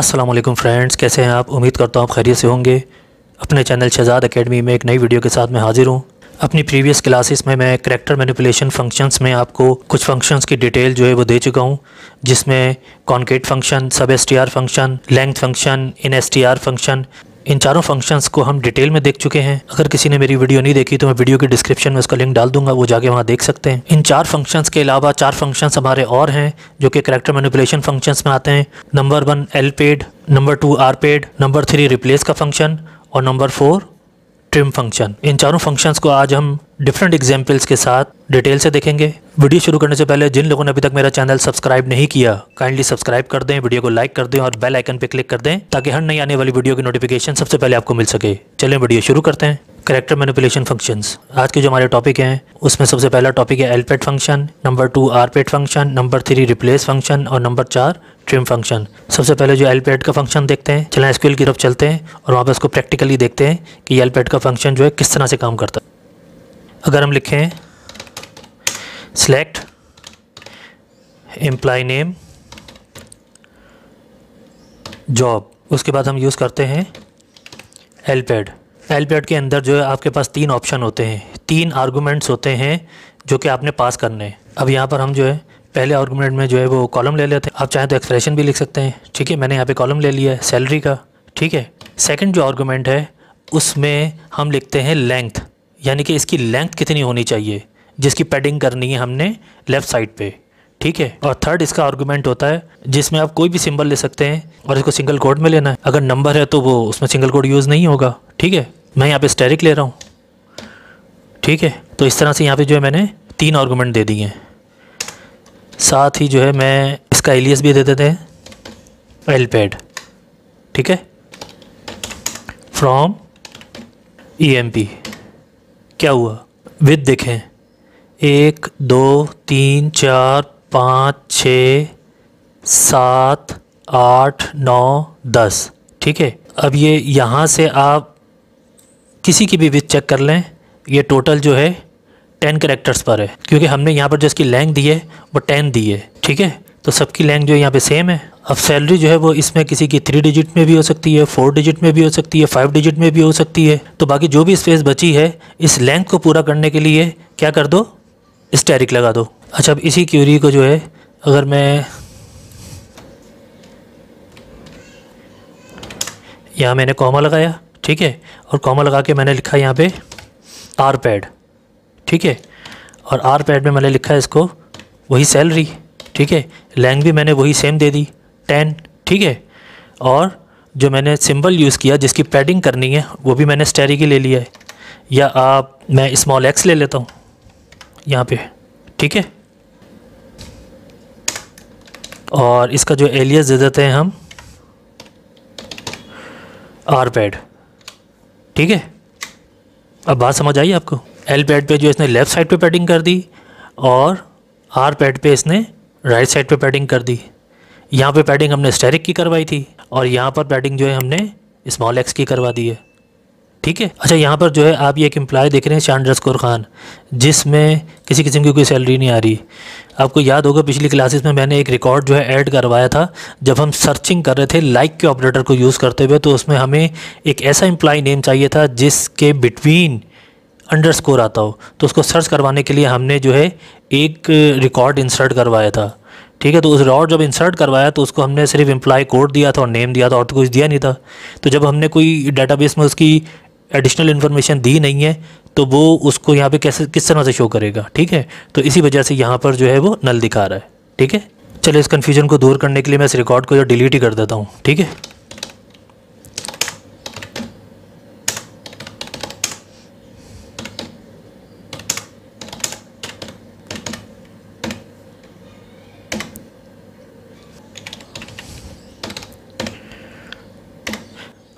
अस्सलाम वालेकुम फ्रेंड्स कैसे हैं आप उम्मीद करता हूँ आप खैरियत से होंगे अपने चैनल शहजाद अकेडमी में एक नई वीडियो के साथ मैं हाज़िर हूँ अपनी प्रीवियस क्लासेस में मैं करेक्टर मैनिपुलेशन फंक्शंस में आपको कुछ फंक्शंस की डिटेल जो है वो दे चुका हूँ जिसमें concat function sub S function length function in S function इन चारों फंक्शंस को हम डिटेल में देख चुके हैं अगर किसी ने मेरी वीडियो नहीं देखी तो मैं वीडियो के डिस्क्रिप्शन में उसका लिंक डाल दूंगा वो जाके वहाँ देख सकते हैं इन चार फंक्शंस के अलावा चार फंक्शंस हमारे और हैं जो कि करेक्टर मेनिपुलेशन फंक्शंस में आते हैं number one L pad number two R pad number three replace का फंक्शन और नंबर फोर ट्रिम फंक्शन इन चारों फंक्शंस को आज हम डिफरेंट एग्जाम्पल्स के साथ डिटेल से देखेंगे वीडियो शुरू करने से पहले जिन लोगों ने अभी तक मेरा चैनल सब्सक्राइब नहीं किया काइंडली सब्सक्राइब कर दें वीडियो को लाइक कर दें और बेल आइकन पर क्लिक कर दें ताकि हर नई आने वाली वीडियो की नोटिफिकेशन सबसे पहले आपको मिल सके चलें वीडियो शुरू करते हैं करेक्टर मैनिपुलेशन फंक्शंस आज के जो हमारे टॉपिक हैं उसमें सबसे पहला टॉपिक है L pad function number two R pad function number three replace function और नंबर चार ट्रिम फंक्शन सबसे पहले जो एलपेट का फंक्शन देखते हैं चलें एसक्यूएल की तरफ चलते हैं और वहाँ पर उसको प्रैक्टिकली देखते हैं कि एलपेड का फंक्शन जो है किस तरह से काम करता है अगर हम लिखें सेलेक्ट एम्प्लाई नेम जॉब उसके बाद हम यूज़ करते हैं एलपेड एल के अंदर जो है आपके पास तीन ऑप्शन होते हैं तीन आर्गूमेंट्स होते हैं जो कि आपने पास करने हैं अब यहाँ पर हम जो है पहले आर्गूमेंट में जो है वो कॉलम ले लेते हैं आप चाहें तो एक्सप्रेशन भी लिख सकते हैं ठीक है मैंने यहाँ पे कॉलम ले लिया है सैलरी का ठीक है सेकंड जो आर्गूमेंट है उसमें हम लिखते हैं लेंथ यानी कि इसकी लेंथ कितनी होनी चाहिए जिसकी पैडिंग करनी है हमने लेफ़्ट साइड पर ठीक है और थर्ड इसका आर्गूमेंट होता है जिसमें आप कोई भी सिंबल ले सकते हैं और इसको सिंगल कोड में लेना है अगर नंबर है तो वो उसमें सिंगल कोड यूज़ नहीं होगा ठीक है मैं यहाँ पे स्टेरिक ले रहा हूँ ठीक है तो इस तरह से यहाँ पे जो है मैंने तीन आर्गूमेंट दे दिए हैं साथ ही जो है मैं इसका एलियस भी दे देते हैं एल पैड ठीक है फ्रॉम ई एम पी क्या हुआ विद देखें एक दो तीन चार पाँच छ सात आठ नौ दस ठीक है अब ये यहाँ से आप किसी की भी विथ चेक कर लें ये टोटल जो है टेन करेक्टर्स पर है क्योंकि हमने यहाँ पर जो इसकी लैंग दी है वो टेन दी है ठीक है तो सबकी लैंग जो यहाँ पर सेम है अब सैलरी जो है वो इसमें किसी की थ्री डिजिट में भी हो सकती है फोर डिजिट में भी हो सकती है फाइव डिजिट में भी हो सकती है तो बाकी जो भी स्पेस बची है इस लैंग को पूरा करने के लिए क्या कर दो स्टेरिक लगा दो अच्छा अब इसी क्यूरी को जो है अगर मैं यहाँ मैंने कॉमा लगाया ठीक है और कॉमा लगा के मैंने लिखा यहाँ पे आर पैड ठीक है और आर पैड में मैंने लिखा है इसको वही सैलरी ठीक है लैंग भी मैंने वही सेम दे दी टेन ठीक है और जो मैंने सिंबल यूज़ किया जिसकी पैडिंग करनी है वो भी मैंने स्टेरी की ले लिया है या आप मैं स्मॉल एक्स ले लेता हूँ यहाँ पे ठीक है और इसका जो एलियस दे देते हैं हम आर पैड ठीक है अब बात समझ आई आपको एल पैड पे जो इसने लेफ़्ट साइड पे पैडिंग कर दी और आर पैड पे इसने राइट साइड पे पैडिंग कर दी यहाँ पे पैडिंग हमने स्टेरिक की करवाई थी और यहाँ पर पैडिंग जो है हमने स्मॉल एक्स की करवा दी है ठीक है अच्छा यहाँ पर जो है आप ये एक एम्प्लॉय देख रहे हैं शान रसकोर खान जिसमें किसी किस्म की कोई सैलरी नहीं आ रही आपको याद होगा पिछली क्लासेस में मैंने एक रिकॉर्ड जो है ऐड करवाया था जब हम सर्चिंग कर रहे थे लाइक के ऑपरेटर को यूज़ करते हुए तो उसमें हमें एक ऐसा एम्प्लॉय नेम चाहिए था जिसके बिटवीन अंडर स्कोर आता हो तो उसको सर्च करवाने के लिए हमने जो है एक रिकॉर्ड इंसर्ट करवाया था ठीक है तो उस रिकॉर्ड जब इंसर्ट करवाया तो उसको हमने सिर्फ एम्प्लॉय कोड दिया था और नेम दिया था और तो कुछ दिया नहीं था तो जब हमने कोई डेटाबेस में उसकी एडिशनल इन्फॉर्मेशन दी नहीं है तो वो उसको यहाँ पे कैसे किस तरह से शो करेगा ठीक है तो इसी वजह से यहाँ पर जो है वो नल दिखा रहा है ठीक है चलिए इस कन्फ्यूजन को दूर करने के लिए मैं इस रिकॉर्ड को जो डिलीट ही कर देता हूँ ठीक है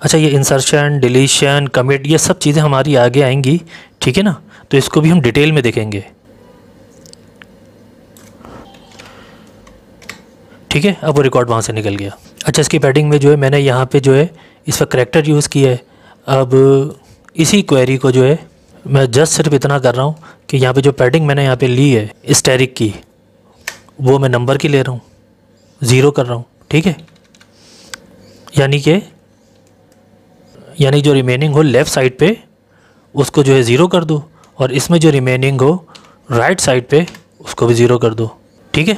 अच्छा ये इंसर्शन डिलीशन कमिट ये सब चीज़ें हमारी आगे आएंगी ठीक है ना तो इसको भी हम डिटेल में देखेंगे ठीक है अब वो रिकॉर्ड वहाँ से निकल गया अच्छा इसकी पैडिंग में जो है मैंने यहाँ पे जो है इस पर करेक्टर यूज़ किया है अब इसी क्वेरी को जो है मैं जस्ट सिर्फ इतना कर रहा हूँ कि यहाँ पे जो पैडिंग मैंने यहाँ पे ली है स्टेरिक की वो मैं नंबर की ले रहा हूँ ज़ीरो कर रहा हूँ ठीक है यानी कि यानी जो रिमेनिंग हो लेफ़्ट साइड पे उसको जो है ज़ीरो कर दो और इसमें जो रिमेनिंग हो राइट साइड पे उसको भी ज़ीरो कर दो ठीक है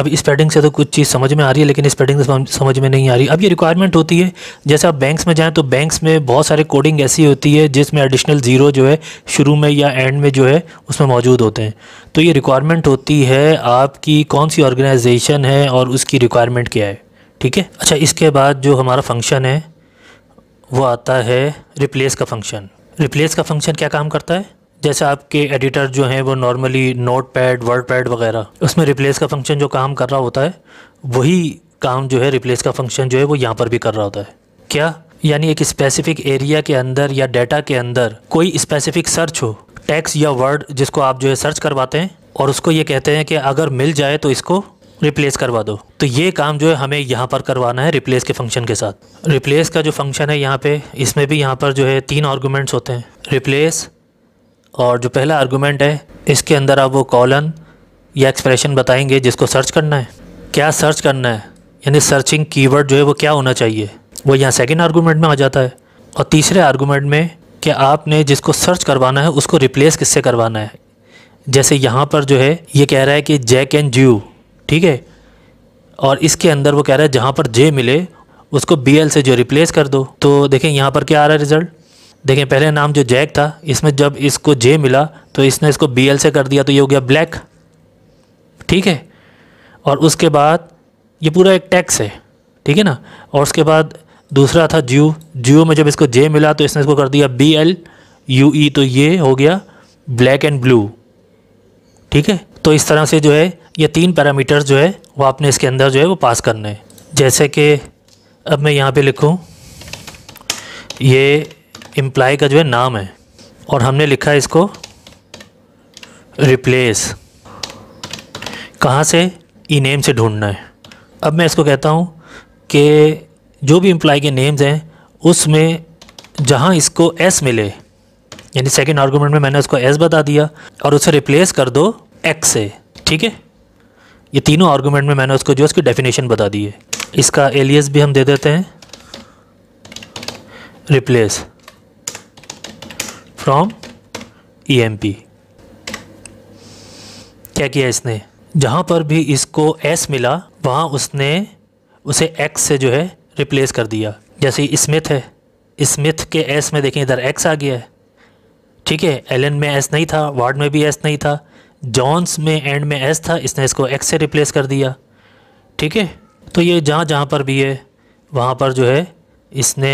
अब इस पैडिंग से तो कुछ चीज़ समझ में आ रही है लेकिन इस पैडिंग से समझ में नहीं आ रही अब ये रिक्वायरमेंट होती है जैसे आप बैंक्स में जाएं तो बैंक्स में बहुत सारे कोडिंग ऐसी होती है जिसमें एडिशनल ज़ीरो जो है शुरू में या एंड में जो है उसमें मौजूद होते हैं तो ये रिक्वायरमेंट होती है आपकी कौन सी ऑर्गेनाइजेशन है और उसकी रिक्वायरमेंट क्या है ठीक है अच्छा इसके बाद जो हमारा फंक्शन है वो आता है रिप्लेस का फंक्शन रिप्लेस का फंक्शन क्या काम करता है जैसे आपके एडिटर जो हैं वो normally note pad word pad वगैरह उसमें रिप्लेस का फंक्शन जो काम कर रहा होता है वही काम जो है रिप्लेस का फंक्शन जो है वो यहाँ पर भी कर रहा होता है क्या यानी एक स्पेसिफिक एरिया के अंदर या डाटा के अंदर कोई स्पेसिफिक सर्च हो टैक्स या वर्ड जिसको आप जो है सर्च करवाते हैं और उसको ये कहते हैं कि अगर मिल जाए तो इसको रिप्लेस करवा दो तो ये काम जो है हमें यहाँ पर करवाना है रिप्लेस के फंक्शन के साथ रिप्लेस का जो फंक्शन है यहाँ पे इसमें भी यहाँ पर जो है तीन आर्गूमेंट्स होते हैं रिप्लेस और जो पहला आर्गूमेंट है इसके अंदर आप वो कॉलन या एक्सप्रेशन बताएंगे जिसको सर्च करना है क्या सर्च करना है यानी सर्चिंग कीवर्ड जो है वो क्या होना चाहिए वो यहाँ सेकेंड आर्गूमेंट में आ जाता है और तीसरे आर्गूमेंट में कि आपने जिसको सर्च करवाना है उसको रिप्लेस किससे करवाना है जैसे यहाँ पर जो है ये कह रहा है कि जैक एंड ज्यू ठीक है और इसके अंदर वो कह रहा है जहाँ पर जे मिले उसको बी एल से जो रिप्लेस कर दो तो देखें यहाँ पर क्या आ रहा है रिज़ल्ट देखें पहले नाम जो जैक था इसमें जब इसको जे मिला तो इसने इसको बी एल से कर दिया तो ये हो गया ब्लैक ठीक है और उसके बाद ये पूरा एक टैक्स है ठीक है ना और उसके बाद दूसरा था जियो जियो में जब इसको जे मिला तो इसने इसको कर दिया बी एल यू ई तो ये हो गया ब्लैक एंड ब्लू ठीक है तो इस तरह से जो है ये तीन पैरामीटर जो है वो आपने इसके अंदर जो है वो पास करने हैं जैसे कि अब मैं यहाँ पे लिखूँ ये इम्प्लाई का जो है नाम है और हमने लिखा है इसको रिप्लेस कहाँ से ई e नेम से ढूंढना है अब मैं इसको कहता हूँ कि जो भी इम्प्लाई के नेम्स हैं उसमें जहाँ इसको एस मिले यानी सेकेंड आर्गूमेंट में मैंने उसको एस बता दिया और उसे रिप्लेस कर दो एक्स से ठीक है ये तीनों आर्गूमेंट में मैंने उसको जो उसकी डेफिनेशन बता दी है इसका एलियस भी हम दे देते हैं रिप्लेस फ्रॉम ई क्या किया इसने जहाँ पर भी इसको एस मिला वहाँ उसने उसे एक्स से जो है रिप्लेस कर दिया जैसे स्मिथ है स्मिथ के एस में देखें इधर एक्स आ गया है ठीक है एलन में एस नहीं था वार्ड में भी एस नहीं था जॉन्स में एंड में एस था इसने इसको एक्स से रिप्लेस कर दिया ठीक है तो ये जहाँ जहाँ पर भी है वहाँ पर जो है इसने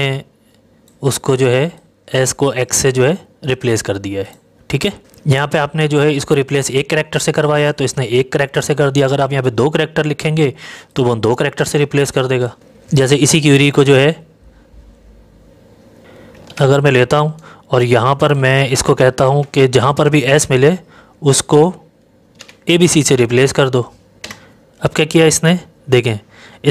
उसको जो है एस को एक्स से जो है रिप्लेस कर दिया है ठीक है यहाँ पे आपने जो है इसको रिप्लेस एक करेक्टर से करवाया तो इसने एक करेक्टर से कर दिया अगर आप यहाँ पे दो करेक्टर लिखेंगे तो वो दो करेक्टर से रिप्लेस कर देगा जैसे इसी क्यूरी को जो है अगर मैं लेता हूँ और यहाँ पर मैं इसको कहता हूँ कि जहाँ पर भी एस मिले उसको ए बी सी से रिप्लेस कर दो अब क्या किया इसने देखें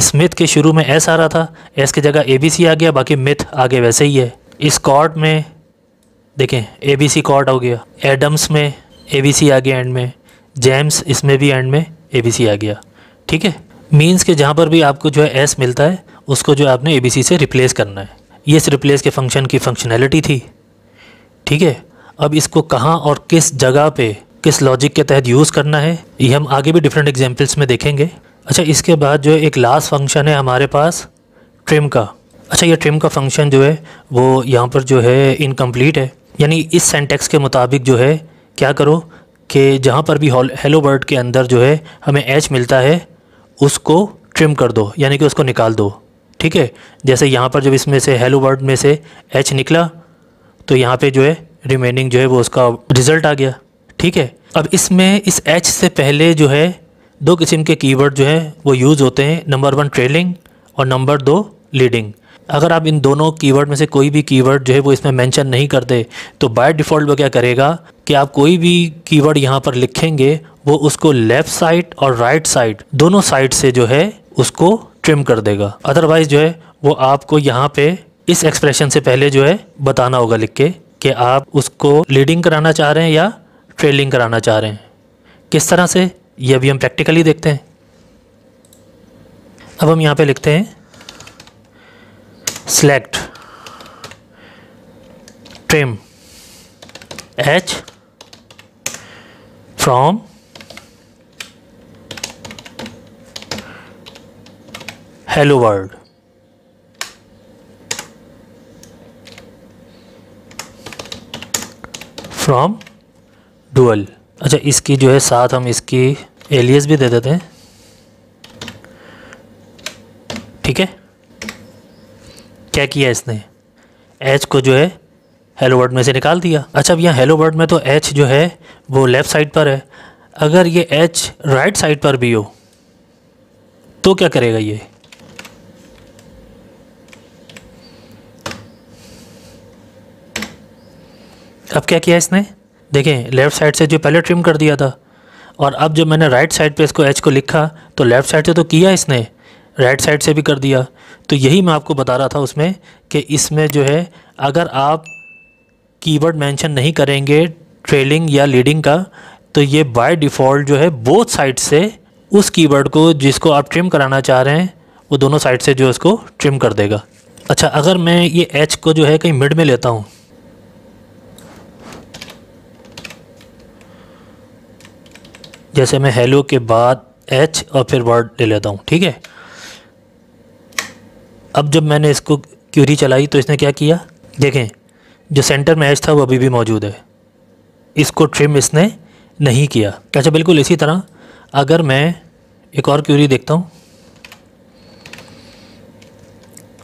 स्मिथ के शुरू में एस आ रहा था एस की जगह ए बी सी आ गया बाकी मिथ आगे वैसे ही है इस कॉर्ड में देखें ए बी सी कॉर्ड हो गया एडम्स में ए बी सी आ गया एंड में जेम्स इसमें भी एंड में ए बी सी आ गया ठीक है मीन्स के जहाँ पर भी आपको जो है एस मिलता है उसको जो आपने ए बी सी से रिप्लेस करना है ये इस रिप्लेस के फंक्शन की फंक्शनैलिटी थी ठीक है अब इसको कहाँ और किस जगह पे किस लॉजिक के तहत यूज़ करना है ये हम आगे भी डिफरेंट एग्जाम्पल्स में देखेंगे अच्छा इसके बाद जो एक लास्ट फंक्शन है हमारे पास ट्रिम का अच्छा ये ट्रिम का फंक्शन जो है वो यहाँ पर जो है इनकम्प्लीट है यानी इस सेंटेक्स के मुताबिक जो है क्या करो कि जहाँ पर भी हेलो वर्ड के अंदर जो है हमें एच मिलता है उसको ट्रिम कर दो यानी कि उसको निकाल दो ठीक है जैसे यहाँ पर जब इसमें से हेलो वर्ड में से एच निकला तो यहाँ पे जो है रिमेनिंग जो है वो उसका रिज़ल्ट आ गया ठीक है अब इसमें इस एच से पहले जो है दो किस्म के कीवर्ड जो है वो यूज़ होते हैं नंबर वन ट्रेलिंग और नंबर दो लीडिंग अगर आप इन दोनों कीवर्ड में से कोई भी कीवर्ड जो है वो इसमें मेंशन नहीं करते तो बाय डिफ़ॉल्ट वो क्या करेगा कि आप कोई भी कीवर्ड यहाँ पर लिखेंगे वो उसको लेफ़्ट साइड और राइट साइड दोनों साइड से जो है उसको ट्रिम कर देगा अदरवाइज़ जो है वो आपको यहाँ पे इस एक्सप्रेशन से पहले जो है बताना होगा लिख के कि आप उसको लीडिंग कराना चाह रहे हैं या ट्रेलिंग कराना चाह रहे हैं किस तरह से ये अभी हम प्रैक्टिकली देखते हैं अब हम यहाँ पे लिखते हैं select trim H from hello world from dual अच्छा इसकी जो है साथ हम इसकी एलियस भी दे देते हैं ठीक है क्या किया इसने एच को जो है हेलो वर्ड में से निकाल दिया अच्छा अब यहाँ हेलो वर्ड में तो एच जो है वो लेफ़्ट साइड पर है अगर ये एच राइट साइड पर भी हो तो क्या करेगा ये अब क्या किया इसने देखें लेफ़्ट साइड से जो पहले ट्रिम कर दिया था और अब जब मैंने राइट साइड पे इसको एच को लिखा तो लेफ़्ट साइड से तो किया इसने राइट साइड से भी कर दिया तो यही मैं आपको बता रहा था उसमें कि इसमें जो है अगर आप कीवर्ड मेंशन नहीं करेंगे ट्रेलिंग या लीडिंग का तो ये बाय डिफ़ॉल्ट जो है बोथ साइड से उस कीवर्ड को जिसको आप ट्रिम कराना चाह रहे हैं वो दोनों साइड से जो उसको ट्रिम कर देगा अच्छा अगर मैं ये एच को जो है कहीं मिड में लेता हूँ जैसे मैं हेलो के बाद एच और फिर वर्ड ले लेता हूँ ठीक है अब जब मैंने इसको क्यूरी चलाई तो इसने क्या किया देखें जो सेंटर में एच था वो अभी भी मौजूद है इसको ट्रिम इसने नहीं किया अच्छा बिल्कुल इसी तरह अगर मैं एक और क्यूरी देखता हूँ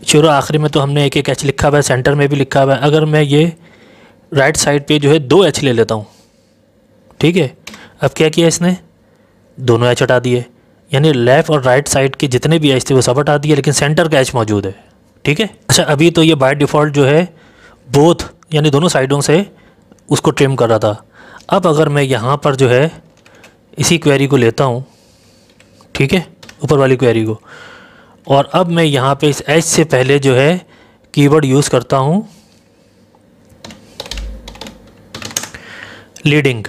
शुरू आखिरी में तो हमने एक एक एच लिखा हुआ है सेंटर में भी लिखा हुआ है अगर मैं ये राइट साइड पे जो है दो एच ले लेता हूँ ठीक है अब क्या किया इसने दोनों एच हटा दिए यानी लेफ़्ट और राइट साइड के जितने भी एच थे वो सब हटा दिए लेकिन सेंटर का एच मौजूद है ठीक है अच्छा अभी तो ये बाय डिफ़ॉल्ट जो है बोथ यानी दोनों साइडों से उसको ट्रिम कर रहा था अब अगर मैं यहाँ पर जो है इसी क्वेरी को लेता हूँ ठीक है ऊपर वाली क्वेरी को और अब मैं यहाँ पे इस एच से पहले जो है कीवर्ड यूज़ करता हूँ लीडिंग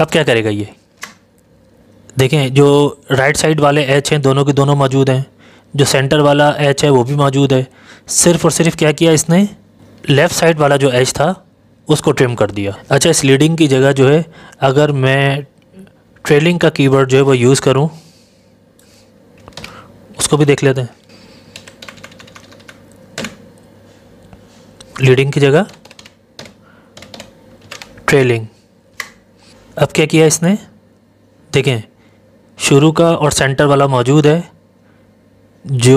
अब क्या करेगा ये देखें जो राइट साइड वाले एच हैं दोनों के दोनों मौजूद हैं जो सेंटर वाला एच है वो भी मौजूद है सिर्फ और सिर्फ क्या किया इसने लेफ़्ट साइड वाला जो एच था उसको ट्रिम कर दिया अच्छा इस लीडिंग की जगह जो है अगर मैं ट्रेलिंग का कीवर्ड जो है वो यूज़ करूँ उसको भी देख लेते हैं लीडिंग की जगह ट्रेलिंग अब क्या किया इसने देखें शुरू का और सेंटर वाला मौजूद है जो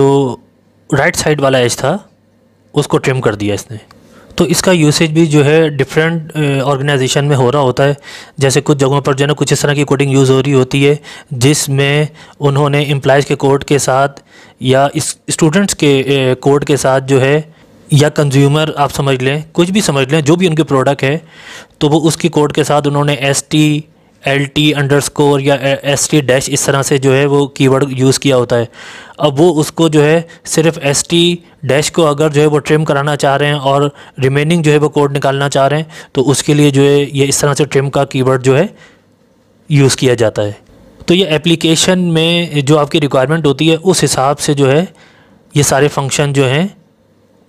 राइट साइड वाला एज था उसको ट्रिम कर दिया इसने तो इसका यूसेज भी जो है डिफरेंट ऑर्गेनाइजेशन में हो रहा होता है जैसे कुछ जगहों पर जो है ना कुछ इस तरह की कोडिंग यूज़ हो रही होती है जिसमें उन्होंने एम्प्लाइज़ के कोड के साथ या स्टूडेंट्स के कोड के साथ जो है या कंज्यूमर आप समझ लें कुछ भी समझ लें जो भी उनके प्रोडक्ट है तो वो उसकी कोड के साथ उन्होंने S T L T underscore या एस टी डैश इस तरह से जो है वो कीवर्ड यूज़ किया होता है अब वो उसको जो है सिर्फ एस टी डैश को अगर जो है वो ट्रिम कराना चाह रहे हैं और रिमेनिंग जो है वो कोड निकालना चाह रहे हैं तो उसके लिए जो है ये इस तरह से ट्रिम का कीवर्ड जो है यूज़ किया जाता है तो ये एप्लीकेशन में जो आपकी रिक्वायरमेंट होती है उस हिसाब से जो है ये सारे फंक्शन जो हैं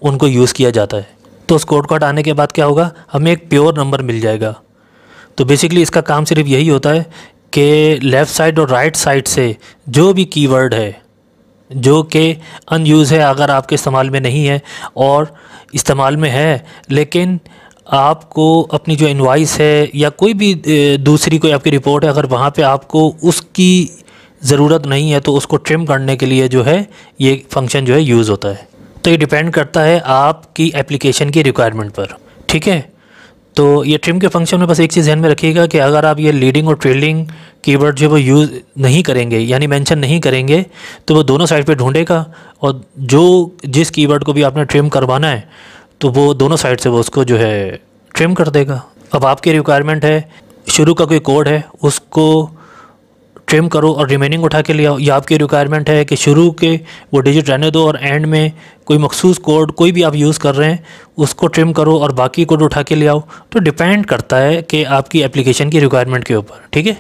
उनको यूज़ किया जाता है तो स्कोर कार्ड आने के बाद क्या होगा हमें एक प्योर नंबर मिल जाएगा तो बेसिकली इसका काम सिर्फ यही होता है कि लेफ़्ट साइड और राइट right साइड से जो भी कीवर्ड है जो कि अनयूज़ है अगर आपके इस्तेमाल में नहीं है और इस्तेमाल में है लेकिन आपको अपनी जो इन्वाइस है या कोई भी दूसरी कोई आपकी रिपोर्ट है अगर वहाँ पे आपको उसकी ज़रूरत नहीं है तो उसको ट्रिम करने के लिए जो है ये फंक्शन जो है यूज़ होता है तो ये डिपेंड करता है आपकी एप्लीकेशन की रिक्वायरमेंट पर ठीक है तो ये ट्रिम के फंक्शन में बस एक चीज़ ध्यान में रखिएगा कि अगर आप ये लीडिंग और ट्रेलिंग कीवर्ड जो है वो यूज़ नहीं करेंगे यानी मेंशन नहीं करेंगे तो वो दोनों साइड पे ढूंढेगा और जो जिस कीवर्ड को भी आपने ट्रिम करवाना है तो वो दोनों साइड से वो उसको जो है ट्रिम कर देगा अब आपकी रिक्वायरमेंट है शुरू का कोई कोड है उसको ट्रिम करो और रिमेनिंग उठा के आओ यह आपकी रिक्वायरमेंट है कि शुरू के वो डिजिट रहने दो और एंड में कोई मखसूस कोड कोई भी आप यूज़ कर रहे हैं उसको ट्रिम करो और बाकी कोड उठा के ले आओ तो डिपेंड करता है कि आपकी एप्लीकेशन की रिक्वायरमेंट के ऊपर ठीक है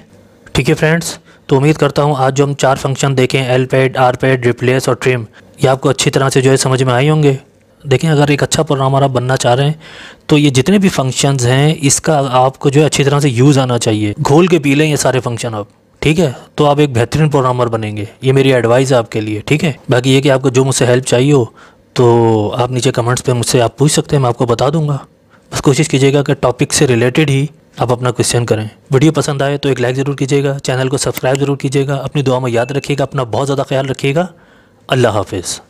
ठीक है फ्रेंड्स तो उम्मीद करता हूँ आज जो हम चार फंक्शन देखें L pad R pad replace और ट्रिम ये आपको अच्छी तरह से जो है समझ में आए होंगे देखें अगर एक अच्छा प्रोग्रामर आप बनना चाह रहे हैं तो ये जितने भी फंक्शंस हैं इसका आपको जो है अच्छी तरह से यूज़ आना चाहिए घोल के पी लें ये सारे फंक्शन आप ठीक है तो आप एक बेहतरीन प्रोग्रामर बनेंगे ये मेरी एडवाइस है आपके लिए ठीक है बाकी ये कि आपको जो मुझसे हेल्प चाहिए हो तो आप नीचे कमेंट्स पे मुझसे आप पूछ सकते हैं मैं आपको बता दूंगा बस कोशिश कीजिएगा कि टॉपिक से रिलेटेड ही आप अपना क्वेश्चन करें वीडियो पसंद आए तो एक लाइक ज़रूर कीजिएगा चैनल को सब्सक्राइब ज़रूर कीजिएगा अपनी दुआ में याद रखिएगा अपना बहुत ज़्यादा ख्याल रखिएगा अल्लाह हाफिज़